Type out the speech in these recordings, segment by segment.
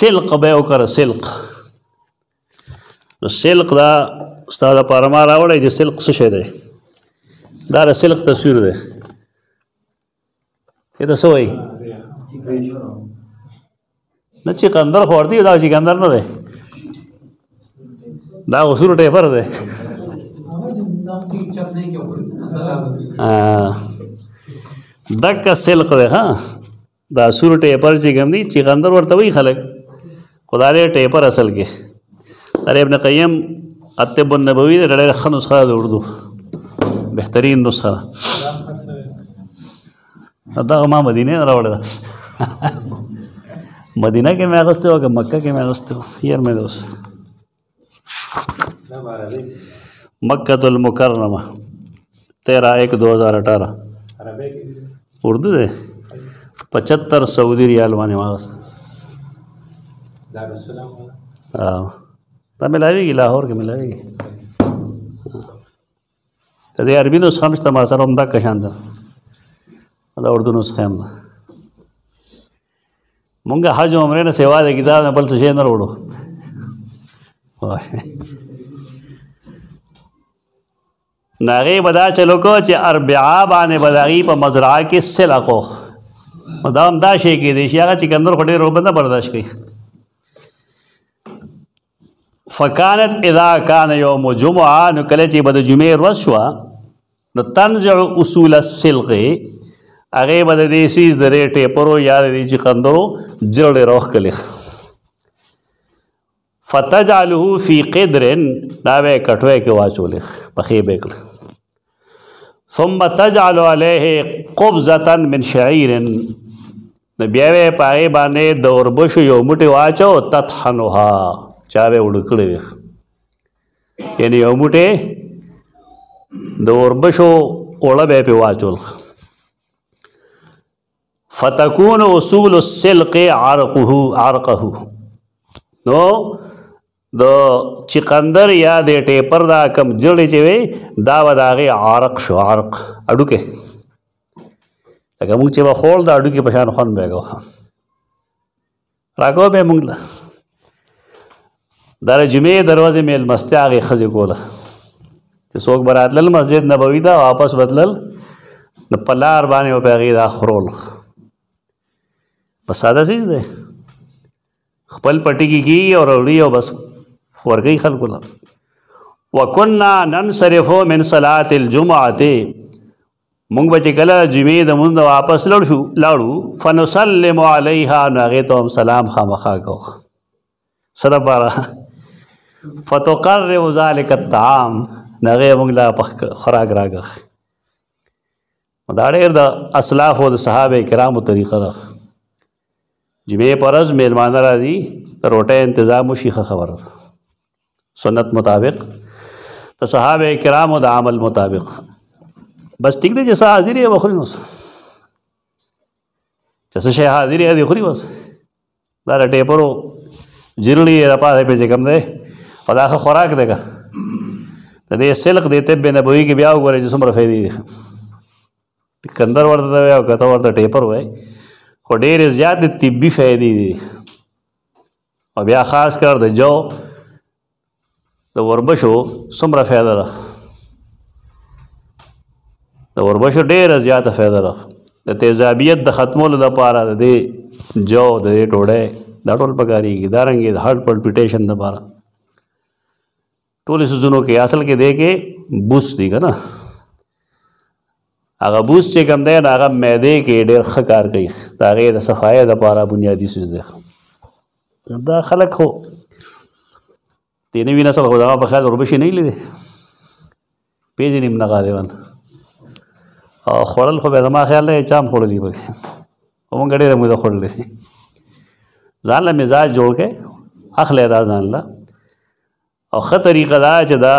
سلق به وکړه سلق نو سلق دا استاد پارما راوړی چې سلق څه شی دی دا د سلق تصویر دی دا څه وایي نه چې کندر خور دی دا چې کندر نه دی دا غسور ټیفر دی دک سلق دی ها دا سور ټیپر چې ګم دی چې کندر ورته وایي خلک خدا دې ټیپر اصل کې در ابن قیم اتب النبوی د ډېر ښه نسخه د اردو بهترین نسخه دا ما مدینه راوړل مدینه کې مې اغوسته او مکه کې مې اغوسته یار مې دوست مکہ المکرمہ تیرہ ایک دو ہزار اٹھارہ اردو دے پچہتر سعودی ریال مانے واغست دارالسلام ها دا ملاویږي لاهور کې ملاویږي ته د عربي نسخه مشته ما سره هم دا کشان ده دا اردو نسخه هم ده مونږه حج عمره نه سیوا د کتاب نه بل څه شي نه وروړو ناغي بدا چلو کو چې اربعا باندې بداغي په مزرعه کې سلقو مدام دا شي کې دي شي هغه چې کندر خټه رو بنده برداشت کوي فکانت اذا کان یوم جمعه نو کله چې بده جمعې ورځ نو تنزع اصول السلق هغه بده دې سیز د ریټې پرو یاد دې چې خندرو جړې روخ کلی فتجعله فی قدر دا به کټوي کې واچولې پخې به کړ ثم تجعل عليه قبضه من شعير نو بیا به پاره باندې دوربش یو مټي واچو تطحنها چا به وړکړې وي یعنی یو موټه د اوربشو اوړه به په واچول فتكون اصول السلق عرقه عرقه نو د چقندر یا د ټیپر دا کم جړې چې وي دا وداغه عرق شو عرق اډوکه لکه موږ چې به خول دا اډوکه په شان خون بیګو راکو به موږ دا جمعې دروازه مې مستیا غي خزي کوله چې څوک براتل مسجد نبوي دا واپس بدلل نو پلار باندې او پیغې دا خرول بس ساده چیز ده خپل پټی کی کی اور اوري او بس ورګي خلکو لا وکنا ننصرفو من صلاه الجمعه مونږ به چې کله جمعې د مونږ واپس لړ شو لاړو فنسلم علیها ناغه ته سلام خامخا کو سره بارا فتقرر ذلک الطعام نغه موږ لا خوراک راغخ دا ډېر د اسلاف او د صحابه کرامو طریقه ده جمعې پرز میلمانه راځي روټه انتظام شيخه خبره سنت مطابق د صحابه کرامو د عمل مطابق بس ټیک دی جسا حاضر یې وخوري نو جسا شي حاضر یې دی خوري بس دا ټیپرو جرلی را پاسه په ځکم ده خدا خو خوراک دی که د دې سلق د طب نبوي کې بیا وګورئ چې څومره فایده دي کندر ورته وای او کته ورته ټیپر وای خو ډېرې زیاتې طبي فایدې دي او بیا خاص کر د جو د وربشو څومره فایده ده د وربشو ډېره زیاته فایده ده د تیزابیت د ختمولو لپاره د دې جو د دې ټوړې دا ټول پکاريږي دا رنګ د هارت پلپټیشن لپاره ټولې سيزونو کې اصل کې دی کې بوس دی کنه هغه بوس چې کوم دی هغه معده کې ډېر ښه کار کوي دا هغې د صفایۍ دپاره بنیادي سیز دی دا خلک خو د نوي نسل خو دغه په خیال وربشې نه لیدې پېژنې هم نه غالبا او خوړل خو بیا زما خیال دی چا هم خوړلي پکې همونږ ډېره موده خوړلې ځان له مزاج جوړ کړئ اخلی دا ځان له او ښه طریقه دا چې دا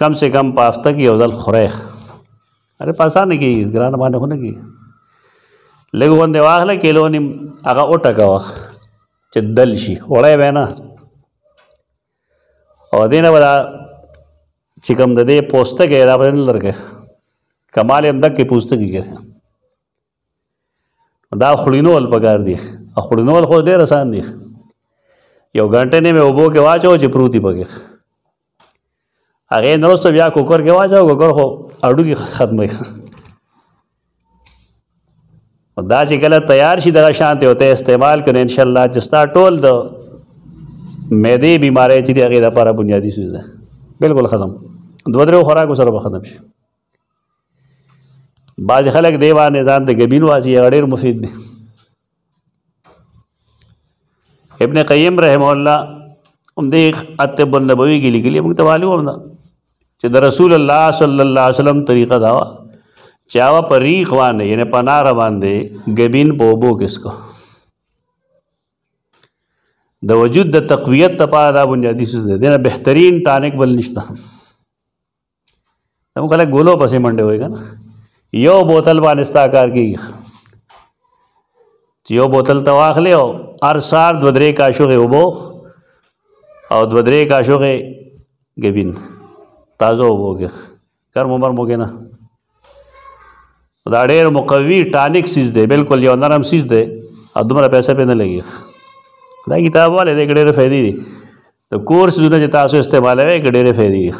کم سے کم په هفته کې یو ځل خورئ ارې په اسانه کېږي ګرانه باندې خو نه کېږي لږ غوندې واخله کیلو نیم هغه وټکوه چې دل شي وړی به نه او دې نه به دا چې کوم د دې پوستکی دا به نه لرګی کمال یې همدکې پوستکي کې دا خوړینول پکار دي خوړینول خو ډېر اسان دي یو غنټه نه مې اوبو کې واچو چې پروتي پکې هغه نرسته بیا کوکر کې واچو کوکر خو اډو کې ختمه دا چې کله تیار شي دغه شانته ہوته استعمال کړو ان شاء الله چې ستا ټول د معدې بیماری چې هغه د لپاره بنیادی شوز ده بالکل ختم دوه درو خوراک سره به ختم شي بعض خلک دیوانه ځان ته غبین واسي غډیر مفید دي ابن قیم رحمه الله هم دې اتب النبوي کې لیکلي موږ ته معلومه ده چې د رسول الله صلی الله علیه وسلم طریقه دا وا چې هغه په ریخ باندې یعنی په نار باندې ګبین په اوبو کسکو د وجود د تقویت لپاره دا بنیادی څه دی دنه بهترین ټانک بل نشته نو کله ګولو پسې منډه وایګا نه یو بوتل باندې ستا کار کیږي چې یو بوتل ته واخلې او هر سار دوه درې کاشوغې اوبو او دوه درې کاشوغې ګبین تازه وبو کې ګرم عمر مو کې نه دا ډېر مقوي ټانک سیز دی بالکل یو نرم سیز دی او دومره پیسې پې نه لګي دا کتاب والے دې ډېرې فایدې دي د کور سیزونه چې تاسو استعمالوي ډېرې فایدې دي